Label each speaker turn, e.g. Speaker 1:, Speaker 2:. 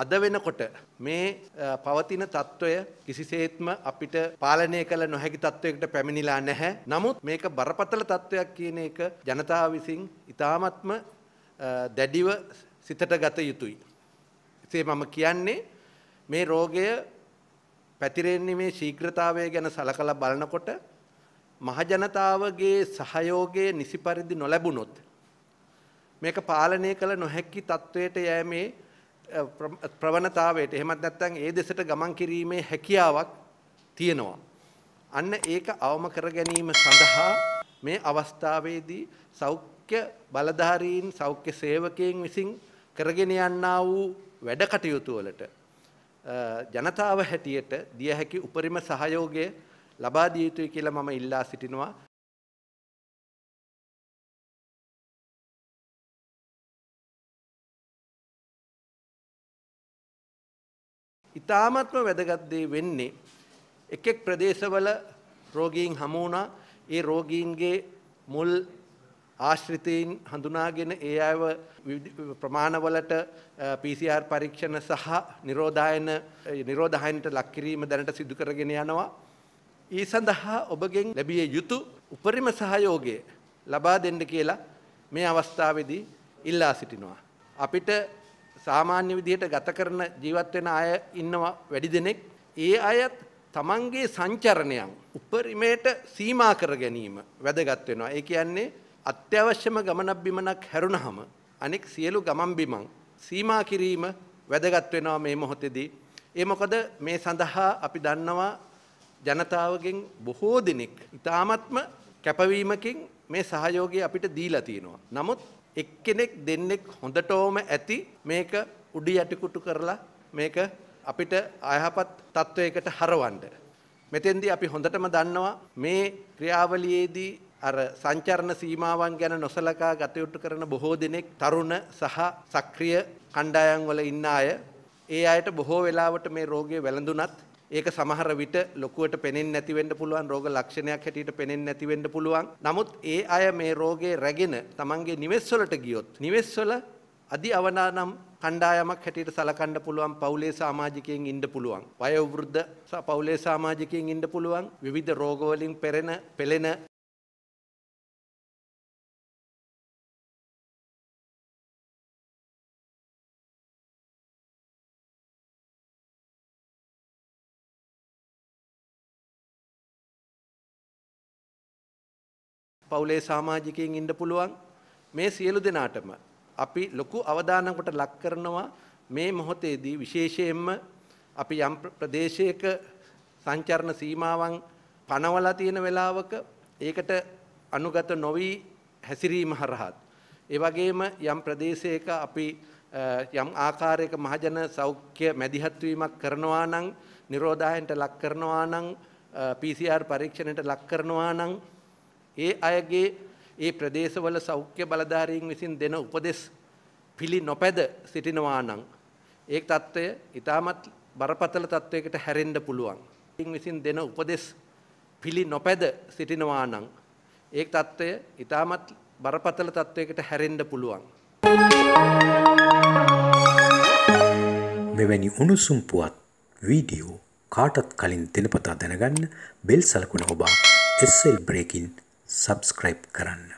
Speaker 1: අද වෙනකොට මේ පවතින තත්ත්වය කිසිසේත්ම අපිට පාලනය කළ නොහැකි තත්ත්වයකට පැමිණිලා නැහැ. නමුත් මේක බරපතල තත්ත්වයක් කියන එක ජනතාව විසින් ඉතාමත්ම දැඩිව සිතට ගත යුතුයි. එසේ මම කියන්නේ මේ රෝගය පැතිරෙන්නේ මේ ශීඝ්‍රතාවය ගැන සලකලා බලනකොට මහජනතාවගේ සහයෝගය නිසි පරිදි නොලැබුණොත් මේක පාලනය කළ නොහැකි තත්ත්වයට යෑමේ ප්‍රවණතාවයට එහෙමත් නැත්නම් ඒ දෙසට ගමන් කිරීමේ හැකියාවක් තියෙනවා. අන්න ඒක අවම කර ගැනීම සඳහා මේ අවස්ථාවේදී සෞඛ්‍ය බලධාරීන් සෞඛ්‍ය සේවකයන් විසින් කරගෙන යන්නා වූ වැඩ කටයුතු වලට ජනතාව හැටියට දිය හැකි උපරිම සහයෝගය ලබා දිය යුතුයි කියලා මම ඉල්ලා සිටිනවා. ඉතාමත්ම වැදගත් දේ වෙන්නේ එක් එක් ප්‍රදේශවල රෝගීන් හමු වුණා ඒ රෝගීන්ගේ මුල් ආශ්‍රිතයින් හඳුනාගෙන ඒ අයව ප්‍රමාණවලට PCR පරීක්ෂණ සහ නිරෝධායන නිරෝධායනට ලක් කිරීම දැනට සිදු කරගෙන යනවා. ඒ සඳහා ඔබගෙන් ලැබිය යුතු උපරිම සහයෝගය ලබා දෙන්න කියලා මේ අවස්ථාවේදී ඉල්ලා සිටිනවා. අපිට සාමාන්‍ය විදිහට ගත කරන ජීවත් වෙන අය ඉන්නවා වැඩි දෙනෙක්. ඒ අයත් තමන්ගේ සංචරණයන් උපරිමයට සීමා කර ගැනීම වැදගත් වෙනවා. ඒ කියන්නේ අත්‍යවශ්‍යම ගමනක් බිමනක් හැරුණහම අනෙක් සියලු ගමන් බිමන් සීමා කිරීම වැදගත් වෙනවා මේ මොහොතේදී. ඒ මොකද මේ සඳහා අපි දන්නවා ජනතාවගෙන් බොහෝ දෙනෙක් ඉතාමත්ම කැපවීමකින් මේ සහයෝගය අපිට දීලා තියෙනවා. නමුත් එක්කෙනෙක් දෙන්නෙක් හොඳටෝම ඇති මේක උඩි යටිකුටු කරලා මේක අපිට අයහපත් තත්ත්වයකට හරවන්න. මෙතෙන්දී අපි හොඳටම දන්නවා මේ ක්‍රියාවලියේදී අර සංචරණ සීමාවන් ගැන නොසලකා ගතයුතු කරන බොහෝ දෙනෙක් තරුණ සහ සක්‍රිය කණ්ඩායම් වල ඉන්න අය ඒ අයට බොහෝ වෙලාවට මේ රෝගය වැළඳුනත් ඒක සමහර විට ලොකුවට පෙනෙන්නේ නැති වෙන්න පුළුවන් රෝග ලක්ෂණයක් හැටියට පෙනෙන්නේ නැති වෙන්න පුළුවන්. නමුත් ඒ අය මේ රෝගේ රැගෙන Tamanගේ නිවෙස්වලට ගියොත් නිවෙස්වල අදි අවනානම් කණ්ඩායමක් හැටියට සලකන්න පුළුවන් පවුලේ සමාජිකයෙන් ඉන්න පුළුවන්. වයෝවෘද්ධ පවුලේ සමාජිකයෙන් ඉන්න පුළුවන්. විවිධ රෝගවලින් පෙරෙන පෙළෙන පවුලේ සමාජිකයෙන් ඉන්න පුළුවන් මේ සියලු දෙනාටම අපි ලොකු අවධානකට ලක් කරනවා මේ මොහොතේදී විශේෂයෙන්ම අපි යම් ප්‍රදේශයක සංචරණ සීමාවන් පනවලා තියෙන වෙලාවක ඒකට අනුගත නොවි හැසිරීම හරහත් ඒ වගේම යම් ප්‍රදේශයක අපි යම් ආකාරයක මහජන සෞඛ්‍ය මැදිහත්වීමක් කරනවා නම් නිරෝධායන්ට ලක් කරනවා නම් PCR පරීක්ෂණයට ලක් කරනවා නම් ඒ අයගේ ඒ ප්‍රදේශවල සෞඛ්‍ය බලධාරීන් විසින් දෙන උපදෙස් පිළි නොපැද සිටිනවා නම් ඒ తত্ত্বය ඊටමත් බරපතල තත්වයකට හැරෙන්න පුළුවන්. ඉන් විසින් දෙන උපදෙස් පිළි නොපැද සිටිනවා නම් ඒ తত্ত্বය ඊටමත් බරපතල තත්වයකට හැරෙන්න පුළුවන්. මෙවැනි උණුසුම් පුවත් වීඩියෝ කාටත් කලින් දිනපතා දැනගන්න බෙල් සලකුණ ඔබ SL Breaking සබස්ක්‍රයිබ් කරන්න